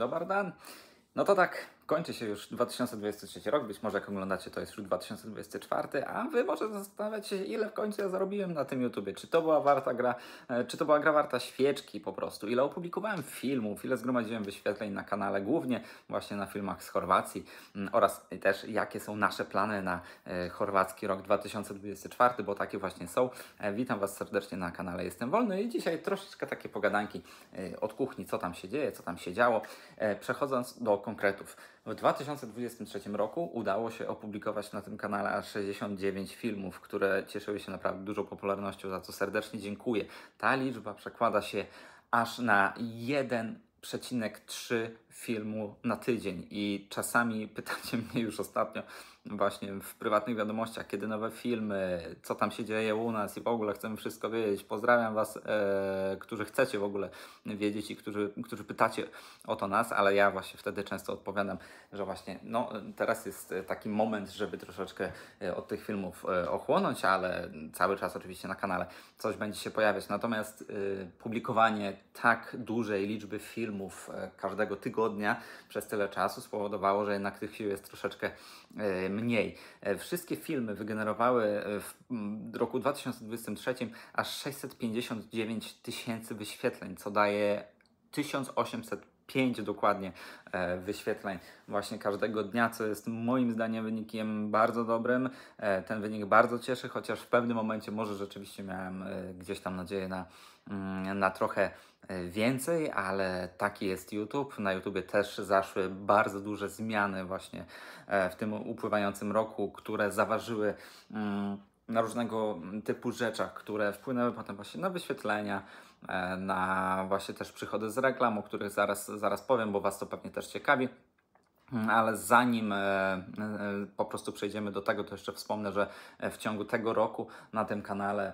Dobar no, dan. No to tak, Kończy się już 2023 rok, być może jak oglądacie to jest już 2024, a Wy może zastanawiać się ile w końcu ja zarobiłem na tym YouTubie. Czy to była warta gra, e, czy to była gra warta świeczki po prostu. Ile opublikowałem filmów, ile zgromadziłem wyświetleń na kanale, głównie właśnie na filmach z Chorwacji oraz też jakie są nasze plany na e, chorwacki rok 2024, bo takie właśnie są. E, witam Was serdecznie na kanale Jestem Wolny i dzisiaj troszeczkę takie pogadanki od kuchni, co tam się dzieje, co tam się działo, przechodząc do konkretów. W 2023 roku udało się opublikować na tym kanale aż 69 filmów, które cieszyły się naprawdę dużą popularnością, za co serdecznie dziękuję. Ta liczba przekłada się aż na 1,3 filmu na tydzień i czasami pytacie mnie już ostatnio właśnie w prywatnych wiadomościach, kiedy nowe filmy, co tam się dzieje u nas i w ogóle chcemy wszystko wiedzieć. Pozdrawiam Was, e, którzy chcecie w ogóle wiedzieć i którzy, którzy pytacie o to nas, ale ja właśnie wtedy często odpowiadam, że właśnie no, teraz jest taki moment, żeby troszeczkę e, od tych filmów e, ochłonąć, ale cały czas oczywiście na kanale coś będzie się pojawiać. Natomiast e, publikowanie tak dużej liczby filmów e, każdego tygodnia tygodnia przez tyle czasu spowodowało, że jednak tych sił jest troszeczkę e, mniej. E, wszystkie filmy wygenerowały e, w roku 2023 aż 659 tysięcy wyświetleń, co daje 1800 5 dokładnie wyświetleń właśnie każdego dnia, co jest moim zdaniem wynikiem bardzo dobrym. Ten wynik bardzo cieszy, chociaż w pewnym momencie może rzeczywiście miałem gdzieś tam nadzieję na, mm, na trochę więcej, ale taki jest YouTube. Na YouTubie też zaszły bardzo duże zmiany właśnie e, w tym upływającym roku, które zaważyły mm, na różnego typu rzeczach, które wpłynęły potem właśnie na wyświetlenia, e, na właśnie też przychody z reklam, o których zaraz, zaraz powiem, bo Was to pewnie też ciekawi. Ale zanim e, e, po prostu przejdziemy do tego, to jeszcze wspomnę, że e, w ciągu tego roku na tym kanale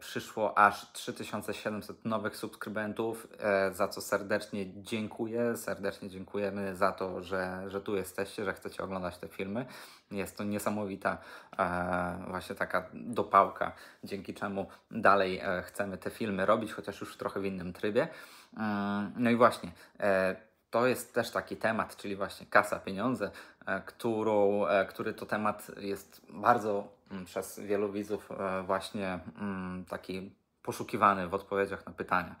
przyszło aż 3700 nowych subskrybentów, za co serdecznie dziękuję. Serdecznie dziękujemy za to, że, że tu jesteście, że chcecie oglądać te filmy. Jest to niesamowita właśnie taka dopałka, dzięki czemu dalej chcemy te filmy robić, chociaż już w trochę w innym trybie. No i właśnie, to jest też taki temat, czyli właśnie kasa, pieniądze, e, którą, e, który to temat jest bardzo mm, przez wielu widzów e, właśnie mm, taki poszukiwany w odpowiedziach na pytania.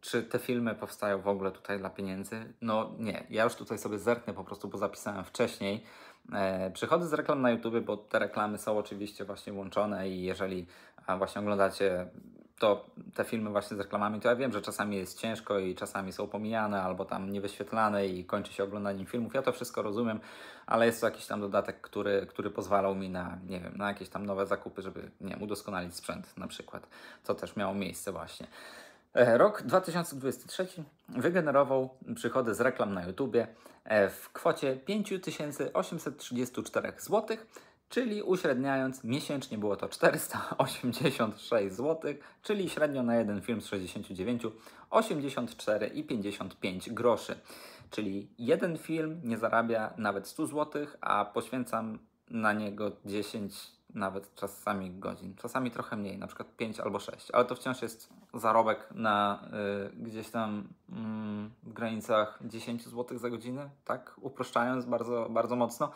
czy te filmy powstają w ogóle tutaj dla pieniędzy? No nie, ja już tutaj sobie zerknę po prostu, bo zapisałem wcześniej. Przychody przychodzę z reklam na YouTube, bo te reklamy są oczywiście właśnie włączone i jeżeli właśnie oglądacie to te filmy właśnie z reklamami, to ja wiem, że czasami jest ciężko i czasami są pomijane albo tam niewyświetlane i kończy się oglądaniem filmów. Ja to wszystko rozumiem, ale jest to jakiś tam dodatek, który, który pozwalał mi na, nie wiem, na jakieś tam nowe zakupy, żeby, nie wiem, udoskonalić sprzęt na przykład, co też miało miejsce właśnie. E, rok 2023 wygenerował przychody z reklam na YouTube e, w kwocie 5834 zł czyli uśredniając miesięcznie było to 486 zł, czyli średnio na jeden film z 69 84,55 groszy. Czyli jeden film nie zarabia nawet 100 zł, a poświęcam na niego 10 nawet czasami godzin, czasami trochę mniej, na przykład 5 albo 6, ale to wciąż jest zarobek na y, gdzieś tam y, w granicach 10 zł za godzinę, tak uproszczając bardzo, bardzo mocno.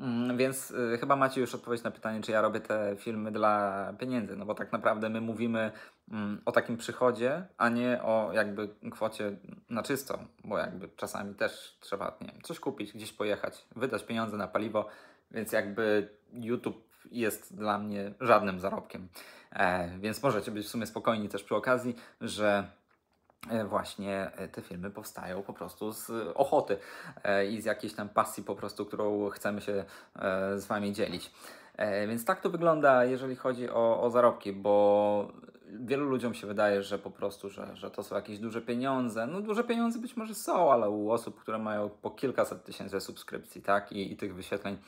Mm, więc y, chyba macie już odpowiedź na pytanie, czy ja robię te filmy dla pieniędzy, no bo tak naprawdę my mówimy mm, o takim przychodzie, a nie o jakby kwocie na czysto, bo jakby czasami też trzeba, nie wiem, coś kupić, gdzieś pojechać, wydać pieniądze na paliwo, więc jakby YouTube jest dla mnie żadnym zarobkiem. E, więc możecie być w sumie spokojni też przy okazji, że E, właśnie e, te filmy powstają po prostu z ochoty e, i z jakiejś tam pasji po prostu, którą chcemy się z Wami dzielić. Więc tak to wygląda, jeżeli chodzi o, o zarobki, bo wielu ludziom się wydaje, że po prostu, że, że to są jakieś duże pieniądze. No duże pieniądze być może są, ale u osób, które mają po kilkaset tysięcy subskrypcji, tak, i, i tych wyświetleń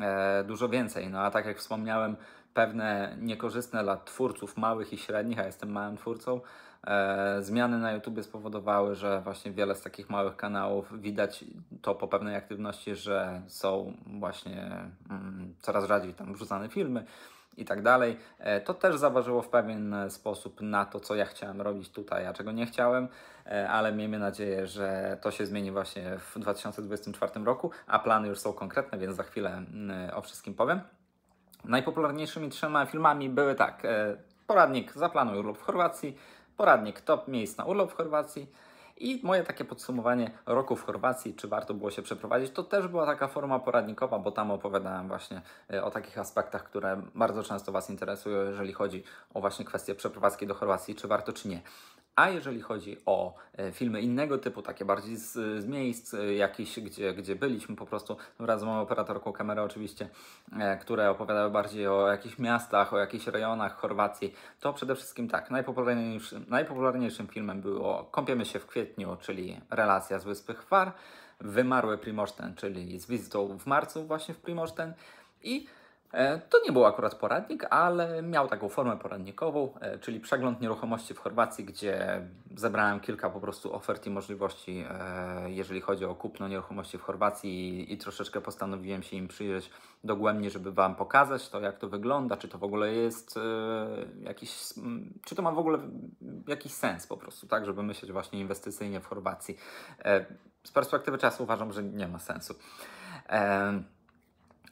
e, dużo więcej. No a tak jak wspomniałem, pewne niekorzystne dla twórców małych i średnich, a jestem małym twórcą, E, zmiany na YouTube spowodowały, że właśnie wiele z takich małych kanałów widać to po pewnej aktywności, że są właśnie mm, coraz rzadziej tam wrzucane filmy i tak dalej. E, to też zaważyło w pewien sposób na to, co ja chciałem robić tutaj, a czego nie chciałem, e, ale miejmy nadzieję, że to się zmieni właśnie w 2024 roku, a plany już są konkretne, więc za chwilę mm, o wszystkim powiem. Najpopularniejszymi trzema filmami były tak: poradnik Zaplanuj urlop w Chorwacji, poradnik top miejsc na urlop w Chorwacji. I moje takie podsumowanie roku w Chorwacji, czy warto było się przeprowadzić, to też była taka forma poradnikowa, bo tam opowiadałem właśnie e, o takich aspektach, które bardzo często Was interesują, jeżeli chodzi o właśnie kwestie przeprowadzki do Chorwacji, czy warto, czy nie. A jeżeli chodzi o e, filmy innego typu, takie bardziej z, z miejsc e, jakiś gdzie, gdzie byliśmy po prostu, razem z operatorką kamery oczywiście, e, które opowiadały bardziej o jakichś miastach, o jakichś rejonach Chorwacji, to przede wszystkim tak, najpopularniejszym, najpopularniejszym filmem było Kąpiemy się w kwietniu, czyli Relacja z Wyspy Chwar, Wymarły Primoszten, czyli z wizytą w marcu właśnie w Primoszten i E, to nie był akurat poradnik, ale miał taką formę poradnikową, e, czyli przegląd nieruchomości w Chorwacji, gdzie zebrałem kilka po prostu ofert i możliwości, e, jeżeli chodzi o kupno nieruchomości w Chorwacji i troszeczkę postanowiłem się im przyjrzeć dogłębnie, żeby Wam pokazać to, jak to wygląda, czy to w ogóle jest jakiś, czy to ma w ogóle jakiś sens po prostu, tak, żeby myśleć właśnie inwestycyjnie w Chorwacji. Z perspektywy czasu uważam, że nie ma sensu.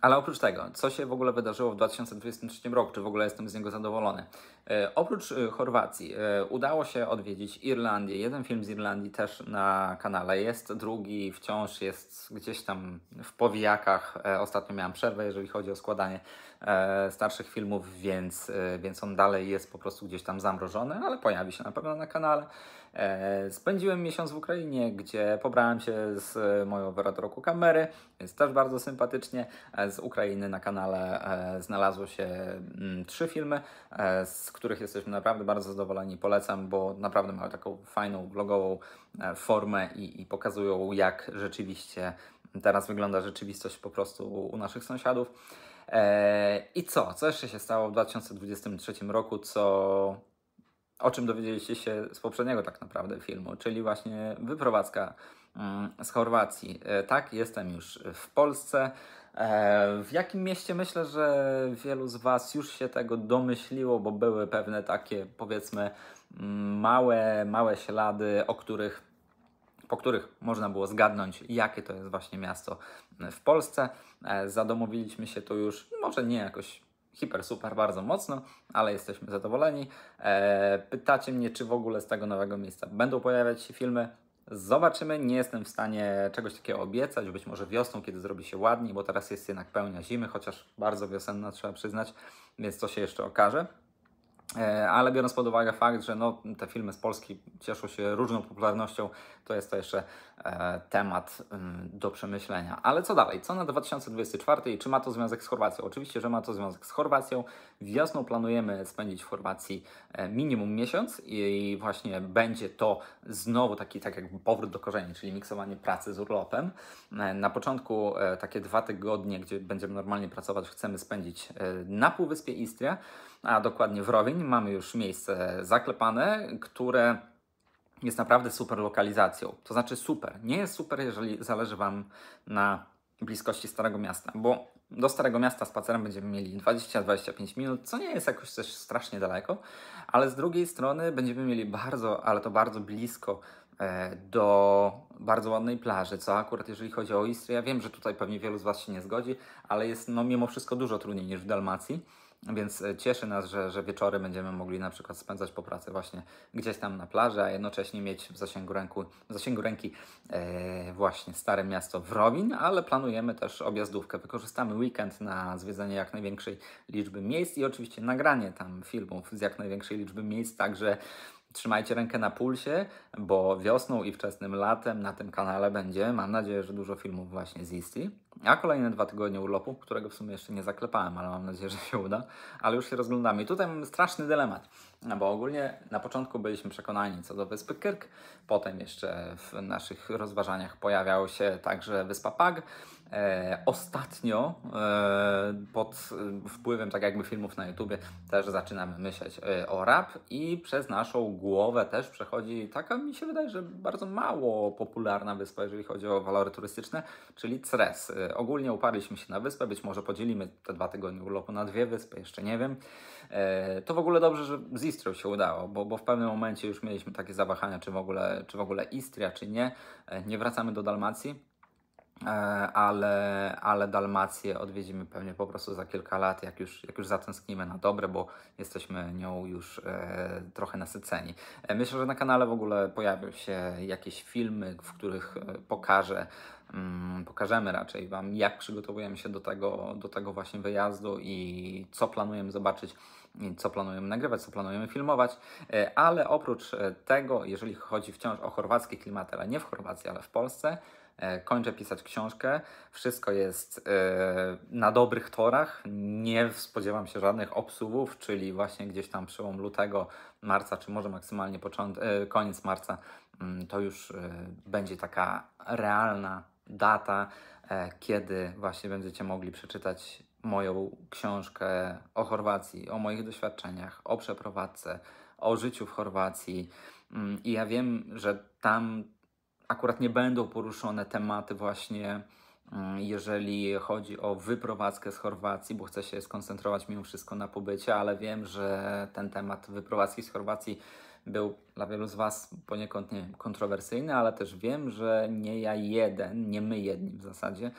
Ale oprócz tego, co się w ogóle wydarzyło w 2023 roku, czy w ogóle jestem z niego zadowolony? E, oprócz e, Chorwacji e, udało się odwiedzić Irlandię. Jeden film z Irlandii też na kanale jest, drugi wciąż jest gdzieś tam w powijakach. E, ostatnio miałem przerwę, jeżeli chodzi o składanie e, starszych filmów, więc, e, więc on dalej jest po prostu gdzieś tam zamrożony, ale pojawi się na pewno na kanale. E, spędziłem miesiąc w Ukrainie, gdzie pobrałem się z e, moją operatorką kamery, więc też bardzo sympatycznie. E, z Ukrainy na kanale znalazło się mm, trzy filmy, z których jesteśmy naprawdę bardzo zadowoleni. Polecam, bo naprawdę mają taką fajną vlogową formę i, i pokazują, jak rzeczywiście teraz wygląda rzeczywistość po prostu u naszych sąsiadów. I co? Co jeszcze się stało w 2023 roku, co o czym dowiedzieliście się z poprzedniego tak naprawdę filmu, czyli właśnie wyprowadzka mm, z Chorwacji. E, tak, jestem już w Polsce. E, w jakim mieście myślę, że wielu z Was już się tego domyśliło, bo były pewne takie powiedzmy mm, małe, małe ślady, o których, po których można było zgadnąć, jakie to jest właśnie miasto w Polsce. E, Zadomowiliśmy się tu już, może nie jakoś hiper, super, bardzo mocno, ale jesteśmy zadowoleni. E, pytacie mnie, czy w ogóle z tego nowego miejsca będą pojawiać się filmy. Zobaczymy, nie jestem w stanie czegoś takiego obiecać, być może wiosną, kiedy zrobi się ładniej, bo teraz jest jednak pełnia zimy, chociaż bardzo wiosenna trzeba przyznać, więc to się jeszcze okaże. E, ale biorąc pod uwagę fakt, że no, te filmy z Polski cieszą się różną popularnością, to jest to jeszcze e, temat m, mm, do przemyślenia. Ale co dalej? Co na 2024 i czy ma to związek z Chorwacją? Oczywiście, że ma to związek z Chorwacją. Wiosną planujemy spędzić w Chorwacji e, minimum miesiąc i właśnie będzie to znowu taki tak jakby powrót do korzeni, czyli miksowanie pracy z urlopem. E, na początku takie dwa tygodnie, gdzie będziemy normalnie pracować, chcemy spędzić na Półwyspie Istria a dokładnie w Rowień mamy już miejsce zaklepane, które jest naprawdę super lokalizacją. To znaczy super. Nie jest super, jeżeli zależy Wam na bliskości Starego Miasta, bo do Starego Miasta spacerem będziemy mieli 20-25 minut, co nie jest jakoś też strasznie daleko, ale z drugiej strony będziemy mieli bardzo, ale to bardzo blisko e, do bardzo ładnej plaży, co akurat jeżeli chodzi o Istrię, ja wiem, że tutaj pewnie wielu z Was się nie zgodzi, ale jest no mimo wszystko dużo trudniej niż w Dalmacji. Więc e, cieszy nas, że, że wieczory będziemy mogli na przykład spędzać po pracy właśnie gdzieś tam na plaży, a jednocześnie mieć w zasięgu, ręku, w zasięgu ręki e, właśnie stare miasto Wrowin, ale planujemy też objazdówkę. Wykorzystamy weekend na zwiedzanie jak największej liczby miejsc i oczywiście nagranie tam filmów z jak największej liczby miejsc, także trzymajcie rękę na pulsie, bo wiosną i wczesnym latem na tym kanale będzie, mam nadzieję, że dużo filmów właśnie z Istrii. A kolejne dwa tygodnie urlopu, którego w sumie jeszcze nie zaklepałem, ale mam nadzieję, że się uda. Ale już się rozglądamy. I tutaj mamy straszny dylemat, bo ogólnie na początku byliśmy przekonani co do wyspy Kyrk, potem jeszcze w naszych rozważaniach pojawiała się także wyspa Pag. E, ostatnio e, pod wpływem tak jakby filmów na YouTubie też zaczynamy myśleć e, o rap i przez naszą głowę też przechodzi taka mi się wydaje, że bardzo mało popularna wyspa, jeżeli chodzi o walory turystyczne, czyli Cres e, E, ogólnie uparliśmy się na wyspę, być może podzielimy te dwa tygodnie urlopu na dwie wyspy, jeszcze nie wiem. E, to w ogóle dobrze, że z Istrią się udało, bo, bo w pewnym momencie już mieliśmy takie zawahania, czy w ogóle, czy w ogóle Istria, czy nie. E, nie wracamy do Dalmacji ale, ale Dalmację odwiedzimy pewnie po prostu za kilka lat, jak już, jak już zatęsknimy na dobre, bo jesteśmy nią już trochę nasyceni. Myślę, że na kanale w ogóle pojawią się jakieś filmy, w których pokażę Mm, pokażemy raczej Wam, jak przygotowujemy się do tego, do tego właśnie wyjazdu i co planujemy zobaczyć, co planujemy nagrywać, co planujemy filmować. E, ale oprócz e, tego, jeżeli chodzi wciąż o chorwackie klimaty, ale nie w Chorwacji, ale w Polsce, e, kończę pisać książkę. Wszystko jest na dobrych torach. Nie spodziewam się żadnych obsuwów, czyli właśnie gdzieś tam przełom lutego, marca, czy może maksymalnie począt, koniec marca, mm, to już będzie taka realna data, e, kiedy właśnie będziecie mogli przeczytać moją książkę o Chorwacji, o moich doświadczeniach, o przeprowadzce, o życiu w Chorwacji. Mm, I ja wiem, że tam akurat nie będą poruszone tematy właśnie mm, jeżeli chodzi o wyprowadzkę z Chorwacji, bo chcę się skoncentrować mimo wszystko na pobycie, ale wiem, że ten temat wyprowadzki z Chorwacji był dla wielu z Was poniekąd nie wiem, kontrowersyjny, ale też wiem, że nie ja jeden, nie my jedni w zasadzie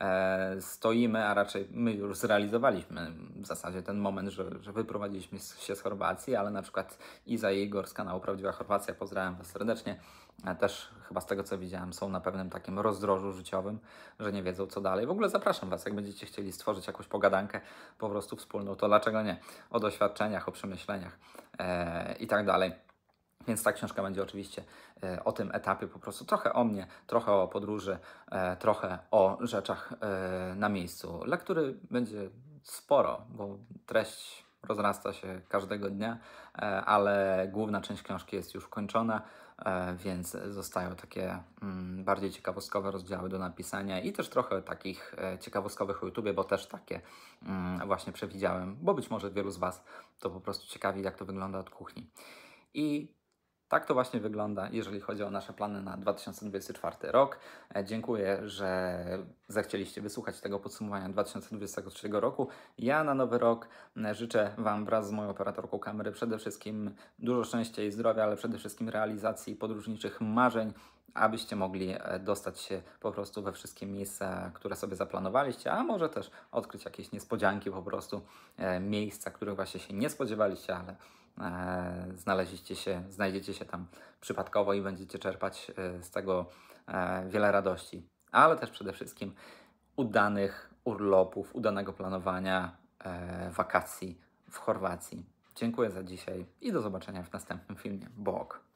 e, stoimy, a raczej my już zrealizowaliśmy w zasadzie ten moment, że, że wyprowadziliśmy się z Chorwacji, ale na przykład Iza Igor z kanału Prawdziwa Chorwacja, pozdrawiam Was serdecznie, e, też chyba z tego co widziałem są na pewnym takim rozdrożu życiowym, że nie wiedzą co dalej. W ogóle zapraszam Was, jak będziecie chcieli stworzyć jakąś pogadankę po prostu wspólną, to dlaczego nie? O doświadczeniach, o przemyśleniach e, i tak dalej. Więc ta książka będzie oczywiście e, o tym etapie, po prostu trochę o mnie, trochę o podróży, e, trochę o rzeczach e, na miejscu. Lektury będzie sporo, bo treść rozrasta się każdego dnia, ale główna część książki jest już kończona, więc zostają takie mm, bardziej ciekawostkowe rozdziały do napisania i też trochę takich ciekawostkowych o YouTubie, bo też takie mm, właśnie przewidziałem, bo być może wielu z Was to po prostu ciekawi, jak to wygląda od kuchni. I tak to właśnie wygląda, jeżeli chodzi o nasze plany na 2024 rok. E, dziękuję, że zechcieliście wysłuchać tego podsumowania 2023 roku. Ja na nowy rok e, życzę Wam wraz z moją operatorką kamery przede wszystkim dużo szczęścia i zdrowia, ale przede wszystkim realizacji podróżniczych marzeń abyście mogli e, dostać się po prostu we wszystkie miejsca, które sobie zaplanowaliście, a może też odkryć jakieś niespodzianki po prostu, e, miejsca, których właśnie się nie spodziewaliście, ale e, znaleźliście się, znajdziecie się tam przypadkowo i będziecie czerpać z tego wiele radości, ale też przede wszystkim udanych urlopów, udanego planowania wakacji w Chorwacji. Dziękuję za dzisiaj i do zobaczenia w następnym filmie. Bog!